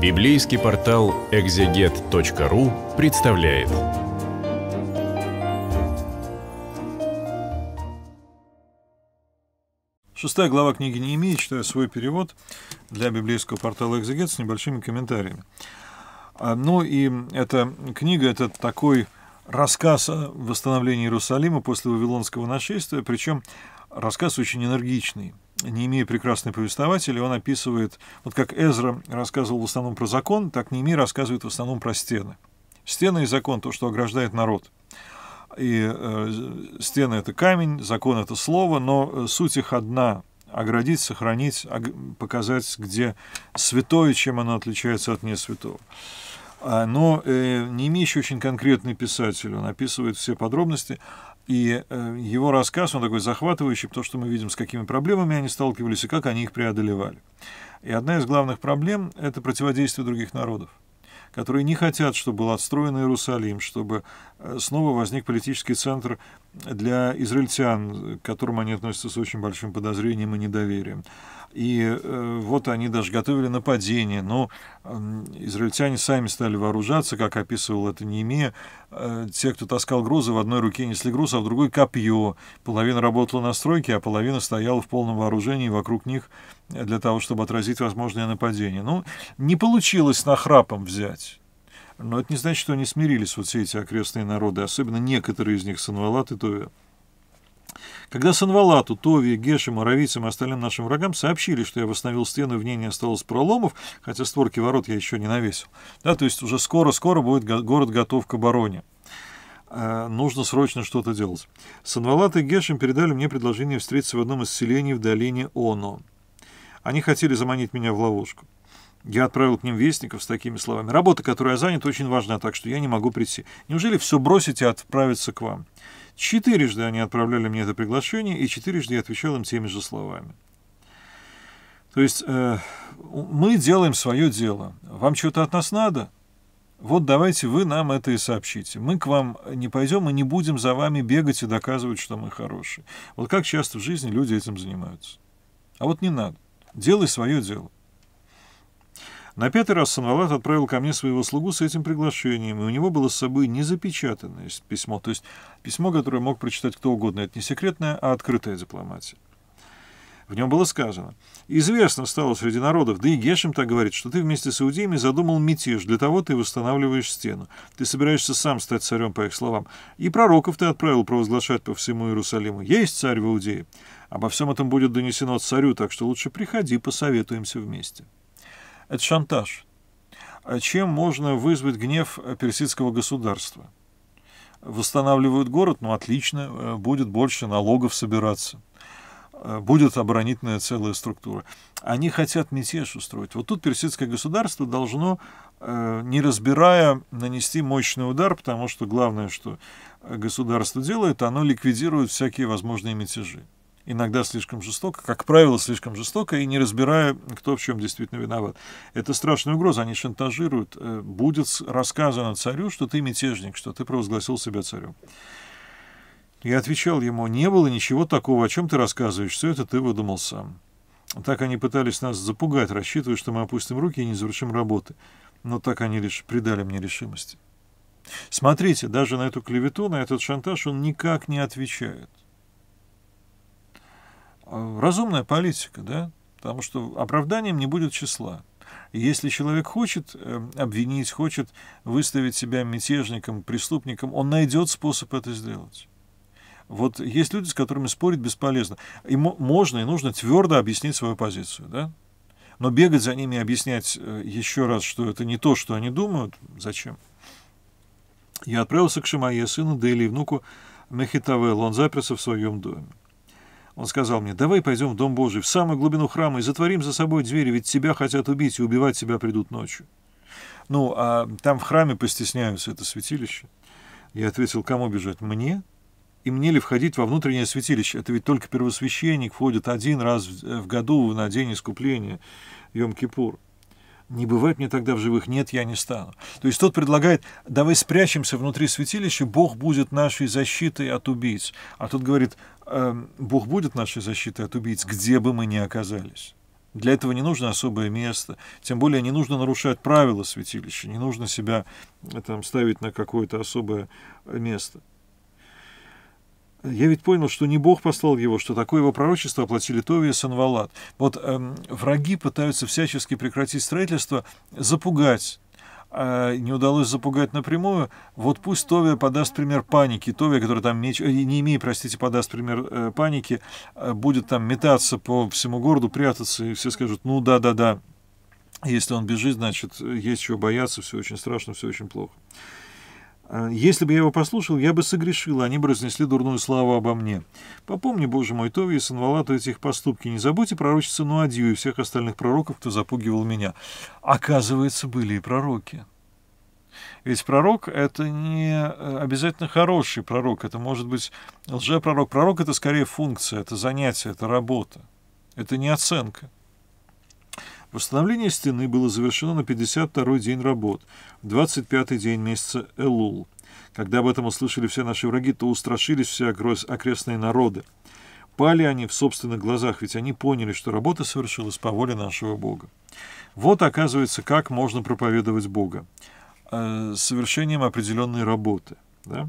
Библейский портал экзегет.ру представляет. Шестая глава книги не имеет, читаю свой перевод для библейского портала «Экзегет» с небольшими комментариями. А, ну и эта книга – это такой рассказ о восстановлении Иерусалима после Вавилонского нашествия, причем рассказ очень энергичный – Неемия прекрасный повествователь, и он описывает, вот как Эзра рассказывал в основном про закон, так Неемия рассказывает в основном про стены. Стены и закон — то, что ограждает народ. И э, стены — это камень, закон — это слово, но э, суть их одна — оградить, сохранить, показать, где святое, чем оно отличается от несвятого. А, но э, Немищ очень конкретный писатель, он описывает все подробности. И э, его рассказ, он такой захватывающий, то, что мы видим, с какими проблемами они сталкивались и как они их преодолевали. И одна из главных проблем — это противодействие других народов которые не хотят, чтобы был отстроен Иерусалим, чтобы э, снова возник политический центр для израильтян, к которым они относятся с очень большим подозрением и недоверием. И э, вот они даже готовили нападение, но э, израильтяне сами стали вооружаться, как описывал это Немия. Э, те, кто таскал грузы, в одной руке несли груз, а в другой копье. Половина работала на стройке, а половина стояла в полном вооружении вокруг них э, для того, чтобы отразить возможное нападение. Ну, не получилось на храпом взять. Но это не значит, что они смирились, вот все эти окрестные народы, особенно некоторые из них, Санвалат и Туве. Когда Санвалату, Тови, Геше, Моровицам и остальным нашим врагам сообщили, что я восстановил стену и в ней не осталось проломов, хотя створки ворот я еще не навесил, да, то есть уже скоро-скоро будет город готов к обороне. Э, нужно срочно что-то делать. Санвалат и Гешем передали мне предложение встретиться в одном из селений в долине Оно. Они хотели заманить меня в ловушку. Я отправил к ним вестников с такими словами. Работа, которой я занят, очень важна, так что я не могу прийти. Неужели все бросить и отправиться к вам? Четырежды они отправляли мне это приглашение, и четырежды я отвечал им теми же словами. То есть э, мы делаем свое дело. Вам что-то от нас надо? Вот давайте вы нам это и сообщите. Мы к вам не пойдем и не будем за вами бегать и доказывать, что мы хорошие. Вот как часто в жизни люди этим занимаются. А вот не надо. Делай свое дело. На пятый раз Санвалат отправил ко мне своего слугу с этим приглашением, и у него было с собой незапечатанное письмо, то есть письмо, которое мог прочитать кто угодно. Это не секретная, а открытая дипломатия. В нем было сказано, «Известно стало среди народов, да и Гешем так говорит, что ты вместе с иудеями задумал мятеж, для того ты восстанавливаешь стену. Ты собираешься сам стать царем, по их словам. И пророков ты отправил провозглашать по всему Иерусалиму. Есть царь в Иудее. Обо всем этом будет донесено царю, так что лучше приходи, посоветуемся вместе». Это шантаж. А Чем можно вызвать гнев персидского государства? Восстанавливают город, ну отлично, э, будет больше налогов собираться э, будет оборонительная целая структура. Они хотят мятеж устроить. Вот тут персидское государство должно, э, не разбирая, нанести мощный удар, потому что главное, что государство делает, оно ликвидирует всякие возможные мятежи иногда слишком жестоко, как правило, слишком жестоко, и не разбирая, кто в чем действительно виноват. Это страшная угроза, они шантажируют. Э, будет рассказано царю, что ты мятежник, что ты провозгласил себя царем. Я отвечал ему, не было ничего такого, о чем ты рассказываешь, все это ты выдумал сам. Так они пытались нас запугать, рассчитывая, что мы опустим руки и не завершим работы. Но так они лишь придали мне решимости. Смотрите, даже на эту клевету, на этот шантаж он никак не отвечает разумная политика, да, потому что оправданием не будет числа. Если человек хочет эм, обвинить, хочет выставить себя мятежником, преступником, он найдет способ это сделать. Вот есть люди, с которыми спорить бесполезно. И можно и нужно твердо объяснить свою позицию, да? Но бегать за ними и объяснять э, еще раз, что это не то, что они думают, зачем? Я отправился к Шимае, сыну Дели и внуку Мехитавеллу. Он заперся в своем доме. Он сказал мне, давай пойдем в Дом Божий, в самую глубину храма и затворим за собой двери, ведь тебя хотят убить, и убивать тебя придут ночью. Ну, а там в храме постесняются это святилище. Я ответил, кому бежать? Мне? И мне ли входить во внутреннее святилище? Это ведь только первосвященник входит один раз в э, году на день искупления, Йом-Кипур не бывает мне тогда в живых, нет, я не стану. То есть тот предлагает, давай спрячемся внутри святилища, Бог будет нашей защитой от убийц. А тот говорит, э, Бог будет нашей защитой от убийц, где бы мы ни оказались. Для этого не нужно особое место, тем более не нужно нарушать правила святилища, не нужно себя э, там ставить на какое-то особое место. Я ведь понял, что не Бог послал его, что такое его пророчество оплатили Тови и Санвалат. Вот эм, враги пытаются всячески прекратить строительство, запугать а не удалось запугать напрямую, вот пусть Товия подаст пример паники. Товия, который там не, э, не имея, простите, подаст пример э, паники, э, будет там метаться по всему городу, прятаться, и все скажут, ну да-да-да, если он бежит, значит, есть чего бояться, все очень страшно, все очень плохо. А, если бы я его послушал, я бы согрешил, они бы разнесли дурную славу обо мне. Попомни, Боже мой, Тови и Санвалату этих поступки. Не забудь и пророчицу Нуадью и всех остальных пророков, кто запугивал меня. Оказывается, были и пророки. Ведь пророк — это не э, обязательно хороший пророк, это может быть лжепророк. Пророк — это скорее функция, это занятие, это работа, это не оценка. Восстановление стены было завершено на 52-й день работ, 25-й день месяца Элул. Когда об этом услышали все наши враги, то устрашились все окрестные народы. Пали они в собственных глазах, ведь они поняли, что работа совершилась по воле нашего Бога. Вот, оказывается, как можно проповедовать Бога. Э, совершением определенной работы. Да?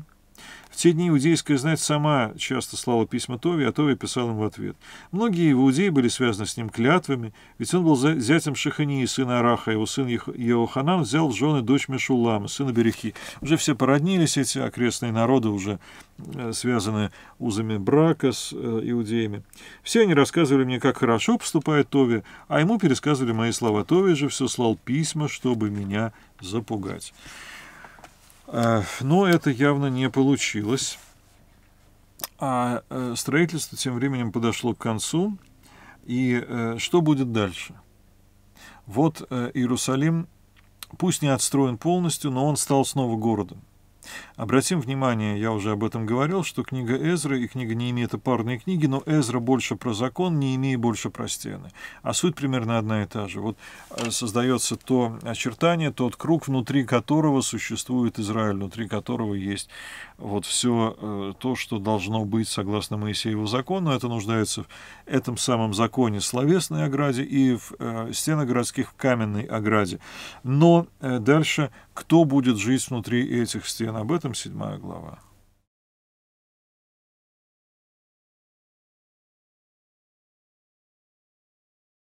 В те дни иудейская знать сама часто слала письма Тови, а Тови писал им в ответ. Многие иудеи были связаны с ним клятвами, ведь он был зятем Шахании, сына Араха, его сын Еоханан взял в жены дочь Мешулама, сына Берехи. Уже все породнились эти окрестные народы, уже э, связаны узами брака с э, иудеями. Все они рассказывали мне, как хорошо поступает Тови, а ему пересказывали мои слова. Тови же все слал письма, чтобы меня запугать. Э, но это явно не получилось. А э, строительство тем временем подошло к концу. И э, что будет дальше? Вот Иерусалим, пусть не отстроен полностью, но он стал снова городом. Обратим внимание, я уже об этом говорил, что книга Эзры и книга Неемии — это парные книги, но Эзра больше про закон, Неемия больше про стены. А суть примерно одна и та же. Вот э, создается то очертание, тот круг, внутри которого существует Израиль, внутри которого есть вот все э, то, что должно быть согласно Моисееву закону. Это нуждается в этом самом законе словесной ограде и в э, стенах городских в каменной ограде. Но дальше кто будет жить внутри этих стен? об этом седьмая глава.